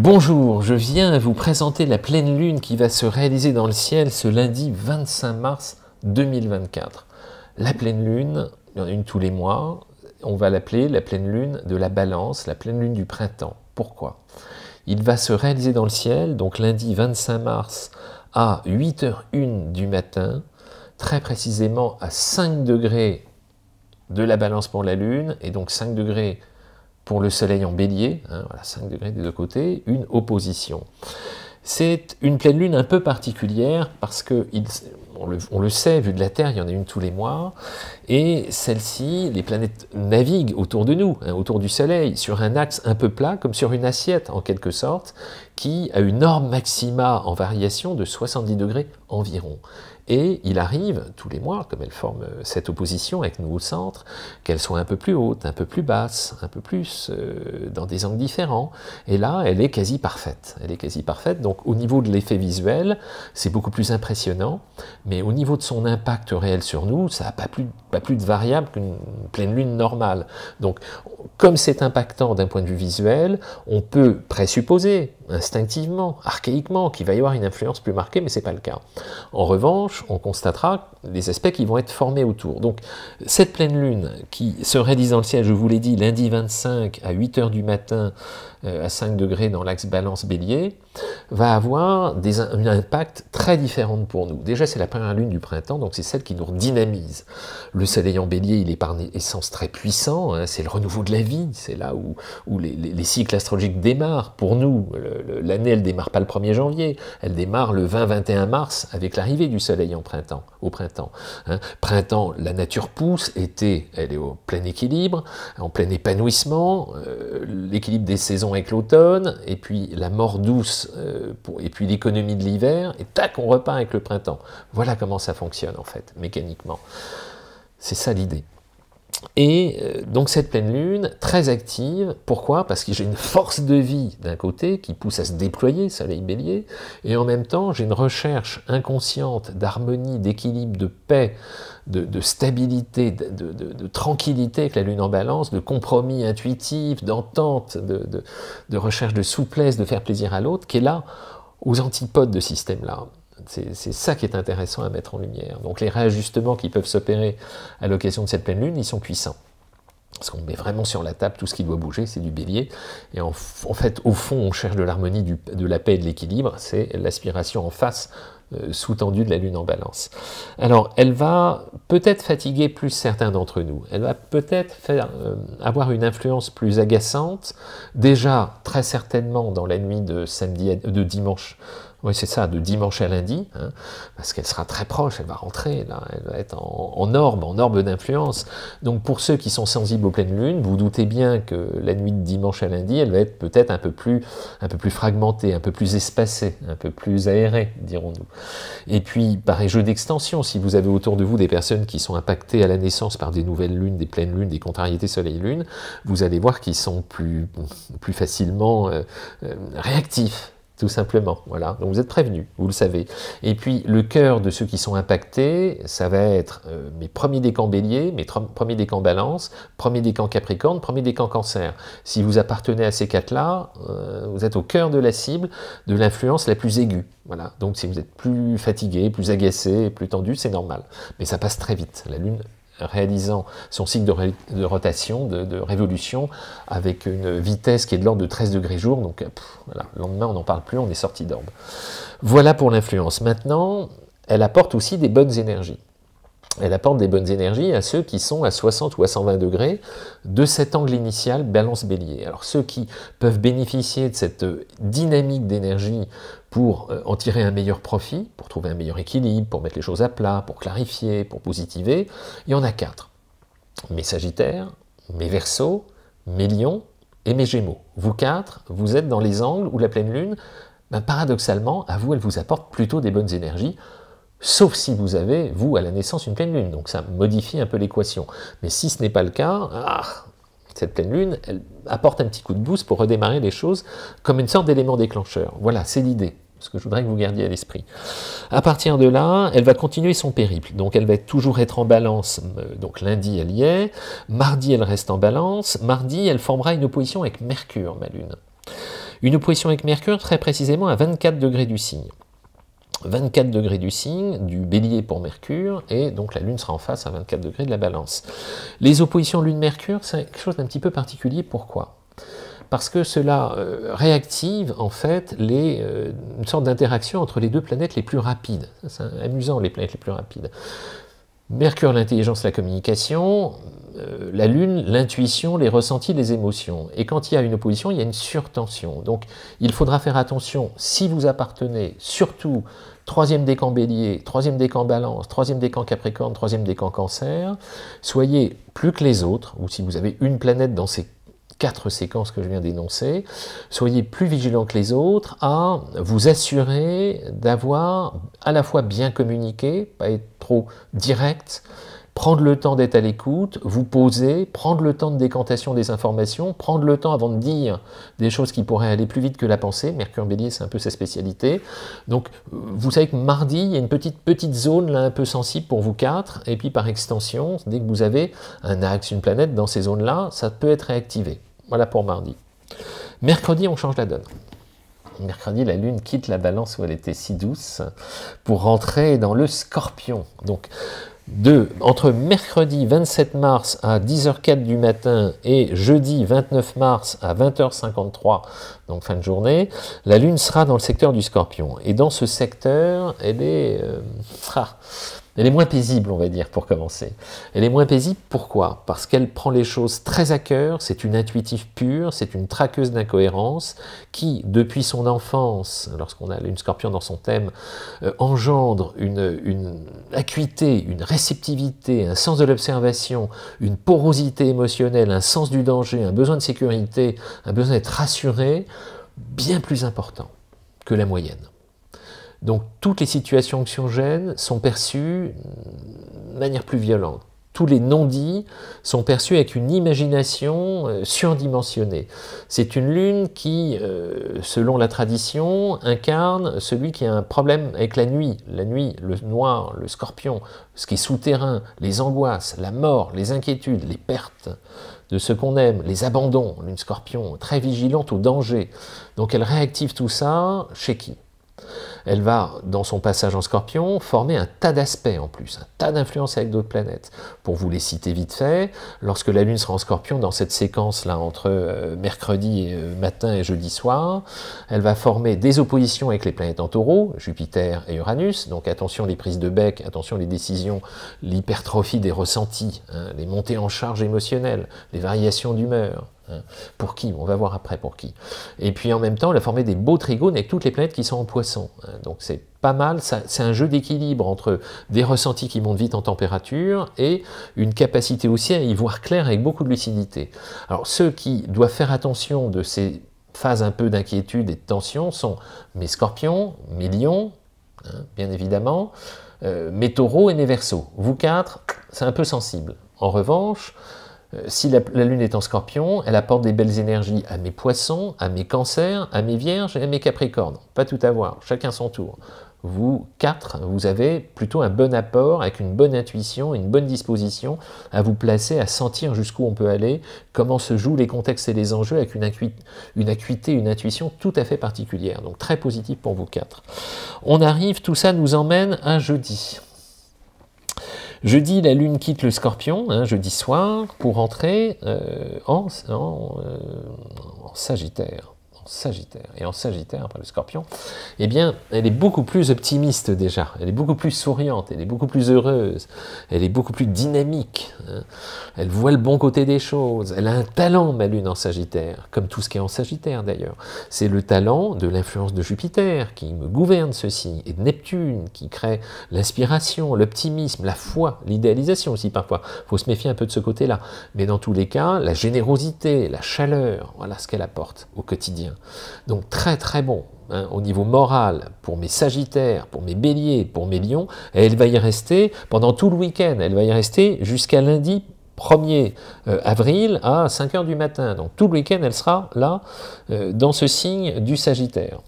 Bonjour, je viens vous présenter la pleine lune qui va se réaliser dans le ciel ce lundi 25 mars 2024. La pleine lune, il y en a une tous les mois, on va l'appeler la pleine lune de la balance, la pleine lune du printemps. Pourquoi Il va se réaliser dans le ciel, donc lundi 25 mars à 8h01 du matin, très précisément à 5 degrés de la balance pour la lune, et donc 5 degrés pour le Soleil en bélier, 5 hein, degrés des deux côtés, une opposition. C'est une pleine lune un peu particulière parce que, on, le, sait, vu de la Terre, il y en a une tous les mois, et celle-ci, les planètes naviguent autour de nous, hein, autour du Soleil, sur un axe un peu plat, comme sur une assiette en quelque sorte, qui a une norme maxima en variation de 70 degrés environ. Et il arrive tous les mois, comme elle forme euh, cette opposition avec nous au centre, qu'elle soit un peu plus haute, un peu plus basse, un peu plus euh, dans des angles différents. Et là, elle est quasi parfaite. Elle est quasi parfaite. Donc au niveau de l'effet visuel, c'est beaucoup plus impressionnant. Mais au niveau de son impact réel sur nous, ça n'a pas plus, pas plus de variable qu'une pleine lune normale. Donc comme c'est impactant d'un point de vue visuel, on peut présupposer instinctivement, archaïquement, qu'il va y avoir une influence plus marquée, mais ce n'est pas le cas. En revanche, on constatera des aspects qui vont être formés autour. Donc cette pleine lune qui serait dans le ciel, je vous l'ai dit, lundi 25 à 8h du matin euh, à 5 degrés dans l'axe balance-bélier, va avoir des, un impact très différent pour nous. Déjà c'est la première lune du printemps, donc c'est celle qui nous dynamise. Le soleil en bélier, il est par essence très puissant, hein, c'est le renouveau de la vie, c'est là où, les, cycles astrologiques démarrent. Pour nous, l'année elle démarre pas le 1er janvier, elle démarre le 20-21 mars avec l'arrivée du soleil en printemps Hein. printemps. la nature pousse, été, elle est au plein équilibre, en plein épanouissement, euh, l'équilibre des saisons avec l'automne, et puis la mort douce, euh, pour, et puis l'économie de l'hiver, et tac, on repart avec le printemps. Voilà comment ça fonctionne en fait, mécaniquement. C'est ça l'idée. Et euh, donc cette pleine lune, très active, pourquoi Parce que j'ai une force de vie d'un côté qui pousse à se déployer, soleil bélier, et en même temps j'ai une recherche inconsciente d'harmonie, d'équilibre, de paix, de, stabilité, de, de, tranquillité avec la lune en balance, de compromis intuitif, d'entente, de recherche de souplesse, de faire plaisir à l'autre, qui est là aux antipodes de ce système-là. C'est ça qui est intéressant à mettre en lumière. Donc les réajustements qui peuvent s'opérer à l'occasion de cette pleine lune, ils sont puissants. Parce qu'on met vraiment sur la table tout ce qui doit bouger, c'est du bélier. Et en, fait, au fond, on cherche de l'harmonie, de la paix et de l'équilibre. C'est l'aspiration en face euh, sous-tendue de la lune en balance. Alors, elle va peut-être fatiguer plus certains d'entre nous. Elle va peut-être euh, avoir une influence plus agaçante. Déjà, très certainement, dans la nuit de, samedi de dimanche oui, c'est ça, de dimanche à lundi, hein, parce qu'elle sera très proche, elle va rentrer, là, elle va être en, orbe, en orbe d'influence. Donc pour ceux qui sont sensibles aux pleines lunes, vous, doutez bien que la nuit de dimanche à lundi, elle va être peut-être un peu plus, un peu plus fragmentée, un peu plus espacée, un peu plus aérée, dirons-nous. Et puis, pareil, jeu d'extension, si vous avez autour de vous des personnes qui sont impactées à la naissance par des nouvelles lunes, des pleines lunes, des contrariétés soleil-lune, vous allez voir qu'ils sont plus, plus facilement euh, euh, réactifs tout simplement. Voilà. Donc vous êtes prévenus, vous le savez. Et puis le cœur de ceux qui sont impactés, ça va être euh, mes premiers décans bélier, mes premiers décans balance, premiers décans capricorne, premiers décans cancer. Si vous appartenez à ces quatre-là, euh, vous êtes au cœur de la cible, de l'influence la plus aiguë. Voilà. Donc si vous êtes plus fatigué, plus agacé, plus tendu, c'est normal. Mais ça passe très vite. La lune réalisant son cycle de, rotation, de, révolution, avec une vitesse qui est de l'ordre de 13 degrés jour. Donc, le lendemain, on n'en parle plus, on est sorti d'ordre. Voilà pour l'influence. Maintenant, elle apporte aussi des bonnes énergies elle apporte des bonnes énergies à ceux qui sont à 60 ou à 120 degrés de cet angle initial balance bélier. Alors ceux qui peuvent bénéficier de cette euh, dynamique d'énergie pour euh, en tirer un meilleur profit, pour trouver un meilleur équilibre, pour mettre les choses à plat, pour clarifier, pour positiver, il y en a quatre. Mes Sagittaires, mes versos, mes Lions et mes Gémeaux. Vous quatre, vous êtes dans les angles où la pleine lune, ben, paradoxalement, à vous, elle vous apporte plutôt des bonnes énergies, Sauf si vous avez, vous, à la naissance, une pleine lune. Donc ça modifie un peu l'équation. Mais si ce n'est pas le cas, ah, cette pleine lune, elle apporte un petit coup de boost pour redémarrer les choses comme une sorte d'élément déclencheur. Voilà, c'est l'idée ce que je voudrais que vous gardiez à l'esprit. À partir de là, elle va continuer son périple, donc elle va toujours être en balance, euh, donc lundi elle y est, mardi elle reste en balance, mardi elle formera une opposition avec Mercure, ma lune. Une opposition avec Mercure très précisément à 24 degrés du signe. 24 degrés du signe, du bélier pour Mercure, et donc la Lune sera en face à 24 degrés de la balance. Les oppositions Lune-Mercure, c'est quelque chose d'un petit peu particulier, pourquoi parce que cela euh, réactive en fait les, euh, une sorte d'interaction entre les deux planètes les plus rapides. C'est amusant les planètes les plus rapides. Mercure, l'intelligence, la communication, euh, la Lune, l'intuition, les ressentis, les émotions. Et quand il y a une opposition, il y a une surtension. Donc il faudra faire attention, si vous appartenez, surtout, troisième décan bélier, troisième décan balance, troisième décan capricorne, troisième décan cancer, soyez plus que les autres, ou si vous avez une planète dans ces quatre séquences que je viens d'énoncer, soyez plus vigilants que les autres à vous assurer d'avoir à la fois bien communiqué, pas être direct, prendre le temps d'être à l'écoute, vous poser, prendre le temps de décantation des informations, prendre le temps avant de dire des choses qui pourraient aller plus vite que la pensée. Mercure Bélier, c'est un peu sa spécialité. Donc, euh, vous savez que mardi, il y a une petite, petite zone là, un peu sensible pour vous quatre. Et puis, par extension, dès que vous avez un axe, une planète dans ces zones-là, ça peut être réactivé. Voilà pour mardi. Mercredi, on change la donne mercredi, la Lune quitte la balance où elle était si douce pour rentrer dans le scorpion. Donc, de, entre mercredi 27 mars à 10h04 du matin et jeudi 29 mars à 20h53, donc fin de journée, la Lune sera dans le secteur du scorpion. Et dans ce secteur, elle est... Euh, ah, elle est moins paisible, on va dire, pour commencer. Elle est moins paisible, pourquoi Parce qu'elle prend les choses très à cœur, c'est une intuitive pure, c'est une traqueuse d'incohérences qui, depuis son enfance, lorsqu'on a une scorpion dans son thème, euh, engendre une, une acuité, une réceptivité, un sens de l'observation, une porosité émotionnelle, un sens du danger, un besoin de sécurité, un besoin d'être rassuré, bien plus important que la moyenne. Donc toutes les situations anxiogènes sont perçues de manière plus violente. Tous les non-dits sont perçus avec une imagination euh, surdimensionnée. C'est une lune qui, euh, selon la tradition, incarne celui qui a un problème avec la nuit. La nuit, le noir, le scorpion, ce qui est souterrain, les angoisses, la mort, les inquiétudes, les pertes de ce qu'on aime, les abandons. Une scorpion, très vigilante au danger. Donc elle réactive tout ça chez qui elle va, dans son passage en scorpion, former un tas d'aspects en plus, un tas d'influences avec d'autres planètes. Pour vous les citer vite fait, lorsque la Lune sera en scorpion, dans cette séquence-là, entre euh, mercredi euh, matin et jeudi soir, elle va former des oppositions avec les planètes en taureau, Jupiter et Uranus, donc attention les prises de bec, attention les décisions, l'hypertrophie des ressentis, hein, les montées en charge émotionnelles, les variations d'humeur, hein. pour qui On va voir après pour qui. Et puis en même temps, elle a formé des beaux trigones avec toutes les planètes qui sont en poisson. Hein donc c'est pas mal, c'est un jeu d'équilibre entre des ressentis qui montent vite en température et une capacité aussi à y voir clair avec beaucoup de lucidité. Alors ceux qui doivent faire attention de ces phases un peu d'inquiétude et de tension sont mes scorpions, mes lions, hein, bien évidemment, euh, mes taureaux et mes versos. Vous quatre, c'est un peu sensible. En revanche, euh, si la, Lune est en scorpion, elle apporte des belles énergies à mes poissons, à mes cancers, à mes vierges et à mes capricornes. Pas tout à voir, chacun son tour. Vous quatre, vous avez plutôt un bon apport avec une bonne intuition, une bonne disposition à vous placer, à sentir jusqu'où on peut aller, comment se jouent les contextes et les enjeux avec une, une acuité, une intuition tout à fait particulière. Donc très positif pour vous quatre. On arrive, tout ça nous emmène un jeudi. Jeudi, la Lune quitte le Scorpion, hein, jeudi soir, pour entrer euh, euh, en Sagittaire. Sagittaire. Et en Sagittaire, après le Scorpion, eh bien, elle est beaucoup plus optimiste déjà. Elle est beaucoup plus souriante, elle est beaucoup plus heureuse, elle est beaucoup plus dynamique. Hein. Elle voit le bon côté des choses. Elle a un talent, ma lune en Sagittaire, comme tout ce qui est en Sagittaire d'ailleurs. C'est le talent de l'influence de Jupiter qui me gouverne ceci, et de Neptune qui crée l'inspiration, l'optimisme, la foi, l'idéalisation aussi parfois. Il faut se méfier un peu de ce côté-là. Mais dans tous les cas, la générosité, la chaleur, voilà ce qu'elle apporte au quotidien. Donc très très bon. Hein, au niveau moral, pour mes sagittaires, pour mes béliers, pour mes lions, elle va y rester pendant tout le week-end, elle va y rester jusqu'à lundi 1er euh, avril à 5h du matin. Donc tout le week-end, elle sera là, euh, dans ce signe du sagittaire.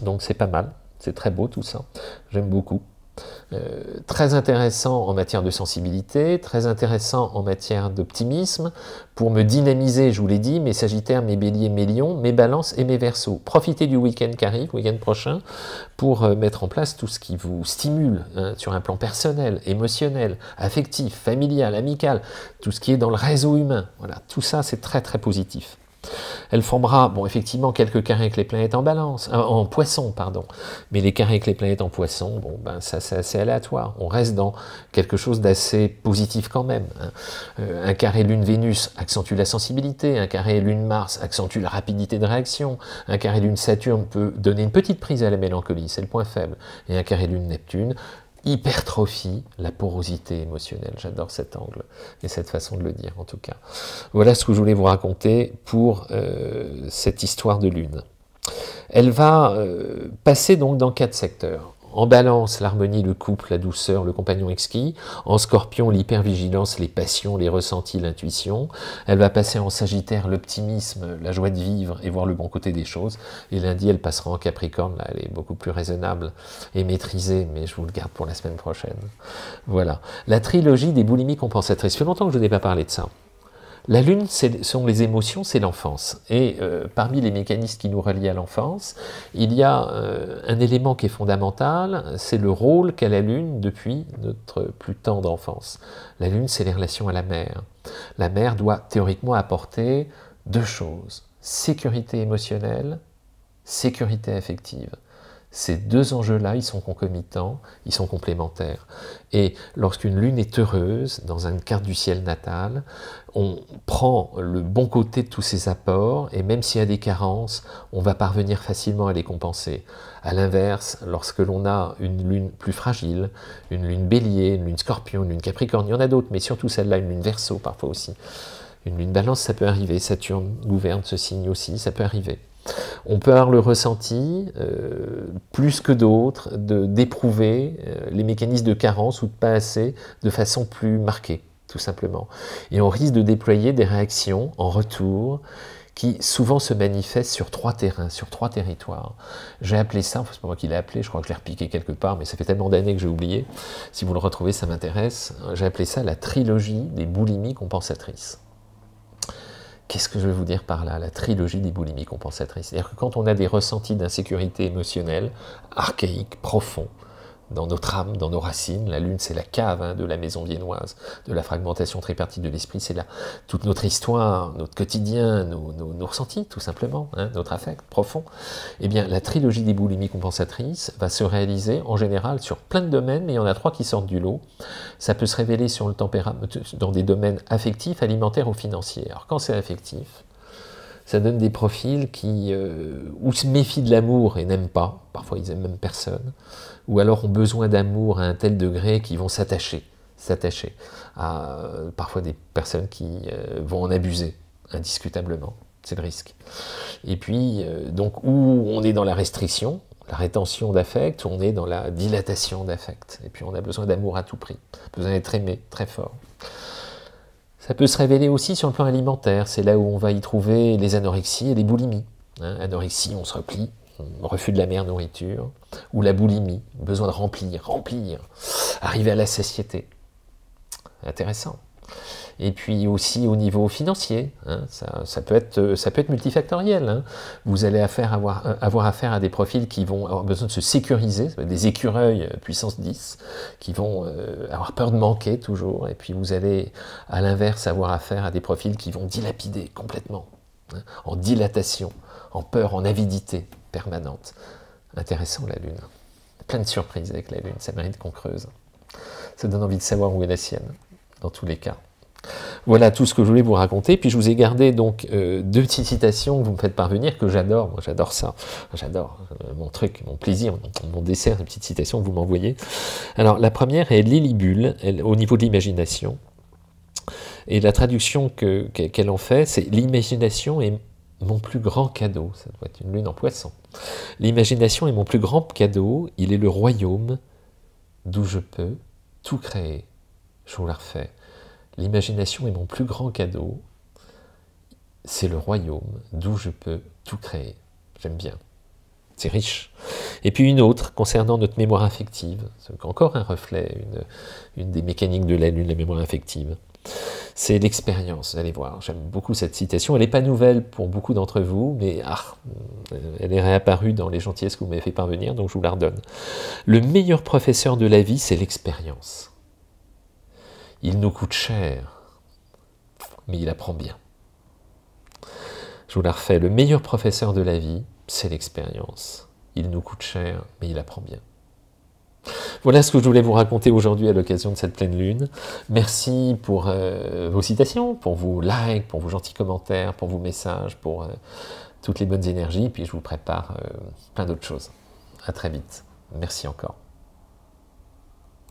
Donc c'est pas mal, c'est très beau tout ça, j'aime beaucoup. Euh, très intéressant en matière de sensibilité, très intéressant en matière d'optimisme, pour me dynamiser, je vous l'ai dit, mes sagittaires, mes béliers, mes lions, mes balances et mes versos. Profitez du week-end qui arrive, week-end prochain, pour euh, mettre en place tout ce qui vous stimule hein, sur un plan personnel, émotionnel, affectif, familial, amical, tout ce qui est dans le réseau humain. Voilà, tout ça c'est très très positif. Elle formera, bon, effectivement, quelques carrés avec les planètes en balance, euh, en poisson, pardon. Mais les carrés avec les planètes en poisson, bon, ben, ça, c'est assez aléatoire. On reste dans quelque chose d'assez positif quand même. Hein. Euh, un carré Lune-Vénus accentue la sensibilité. Un carré Lune-Mars accentue la rapidité de réaction. Un carré Lune-Saturne peut donner une petite prise à la mélancolie, c'est le point faible. Et un carré Lune-Neptune hypertrophie la porosité émotionnelle. J'adore cet angle et cette façon de le dire en tout cas. Voilà ce que je voulais vous raconter pour euh, cette histoire de lune. Elle va euh, passer donc dans quatre secteurs. En balance, l'harmonie, le couple, la douceur, le compagnon exquis. En scorpion, l'hypervigilance, les passions, les ressentis, l'intuition. Elle va passer en sagittaire l'optimisme, la joie de vivre et voir le bon côté des choses. Et lundi, elle passera en capricorne, là, elle est beaucoup plus raisonnable et maîtrisée, mais je vous le garde pour la semaine prochaine. Voilà. La trilogie des boulimies compensatrices. Ça fait longtemps que je n'ai pas parlé de ça. La lune, sont les émotions, c'est l'enfance. Et euh, parmi les mécanismes qui nous relient à l'enfance, il y a euh, un élément qui est fondamental, c'est le rôle qu'a la lune depuis notre plus tendre enfance. La lune, c'est les relations à la mère. La mère doit théoriquement apporter deux choses, sécurité émotionnelle, sécurité affective. Ces deux enjeux-là, ils sont concomitants, ils sont complémentaires. Et lorsqu'une lune est heureuse, dans une carte du ciel natal, on prend le bon côté de tous ses apports, et même s'il y a des carences, on va parvenir facilement à les compenser. À l'inverse, lorsque l'on a une lune plus fragile, une lune bélier, une lune scorpion, une lune capricorne, il y en a d'autres, mais surtout celle-là, une lune verso parfois aussi, une lune balance, ça peut arriver, Saturne gouverne ce signe aussi, ça peut arriver. On peut avoir le ressenti, euh, plus que d'autres, d'éprouver euh, les mécanismes de carence ou de pas assez de façon plus marquée, tout simplement. Et on risque de déployer des réactions en retour qui souvent se manifestent sur trois terrains, sur trois territoires. J'ai appelé ça, enfin, c'est pas moi qui l'ai appelé, je crois que je l'ai repiqué quelque part, mais ça fait tellement d'années que j'ai oublié. Si vous le retrouvez, ça m'intéresse. J'ai appelé ça la trilogie des boulimies compensatrices. Qu'est-ce que je vais vous dire par là La trilogie des boulimies compensatrices. C'est-à-dire que quand on a des ressentis d'insécurité émotionnelle, archaïques, profonds, dans notre âme, dans nos racines. La lune, c'est la cave hein, de la maison viennoise, de la fragmentation tripartite de l'esprit. C'est là toute notre histoire, notre quotidien, nos, ressentis, tout simplement, hein, notre affect profond. Eh bien, la trilogie des boulimies compensatrices va se réaliser en général sur plein de domaines, mais il y en a trois qui sortent du lot. Ça peut se révéler sur le tempérament, dans des domaines affectifs, alimentaires ou financiers. Alors, quand c'est affectif, ça donne des profils qui euh, ou se méfient de l'amour et n'aiment pas, parfois ils n'aiment même personne, ou alors ont besoin d'amour à un tel degré qu'ils vont s'attacher, s'attacher à euh, parfois des personnes qui euh, vont en abuser indiscutablement. C'est le risque. Et puis, donc, où on est dans la restriction, la rétention d'affect, on est dans la dilatation d'affect. Et puis on a besoin d'amour à tout prix, besoin d'être aimé très fort. Ça peut se révéler aussi sur le plan alimentaire, c'est là où on va y trouver les anorexies et les boulimies. Hein. anorexie, on se replie, on refus de la mère nourriture, ou la boulimie, besoin de remplir, remplir, arriver à la satiété. Intéressant. Et puis aussi au niveau financier, hein, ça, peut être, euh, ça multifactoriel. Hein. Vous allez euh, avoir, affaire à des profils qui vont avoir besoin de se sécuriser, des écureuils euh, puissance 10, qui vont avoir peur de manquer toujours. Et puis vous allez à l'inverse avoir affaire à des profils qui vont dilapider complètement, hein, en dilatation, en peur, en avidité permanente. Intéressant la Lune. Plein de surprises avec la Lune, ça mérite qu'on creuse. Ça donne envie de savoir où est la sienne, dans tous les cas. Voilà tout ce que je voulais vous raconter. Puis je vous ai gardé donc euh, deux petites citations que vous me faites parvenir, que j'adore. Moi, j'adore ça. J'adore euh, mon truc, mon plaisir, mon, dessert, les petites citations que vous m'envoyez. Alors, la première est Lillibule, au niveau de l'imagination. Et la traduction qu'elle en fait, c'est L'imagination est mon plus grand cadeau. Ça doit être une lune en poisson. L'imagination est mon plus grand cadeau. Il est le royaume d'où je peux tout créer. Je vous la refais. L'imagination est mon plus grand cadeau. C'est le royaume d'où je peux tout créer. J'aime bien. C'est riche. Et puis une autre concernant notre mémoire affective. encore un reflet, une, des mécaniques de la Lune, la mémoire affective. C'est l'expérience, allez voir, j'aime beaucoup cette citation, elle n'est pas nouvelle pour beaucoup d'entre vous, mais ah, elle est réapparue dans les gentillesses que vous m'avez fait parvenir, donc je vous la redonne. Le meilleur professeur de la vie, c'est l'expérience. Il nous coûte cher, mais il apprend bien. Je vous la refais, le meilleur professeur de la vie, c'est l'expérience. Il nous coûte cher, mais il apprend bien. Voilà ce que je voulais vous raconter aujourd'hui à l'occasion de cette pleine lune. Merci pour euh, vos citations, pour vos likes, pour vos gentils commentaires, pour vos messages, pour euh, toutes les bonnes énergies. Puis je vous prépare euh, plein d'autres choses. À très vite. Merci encore.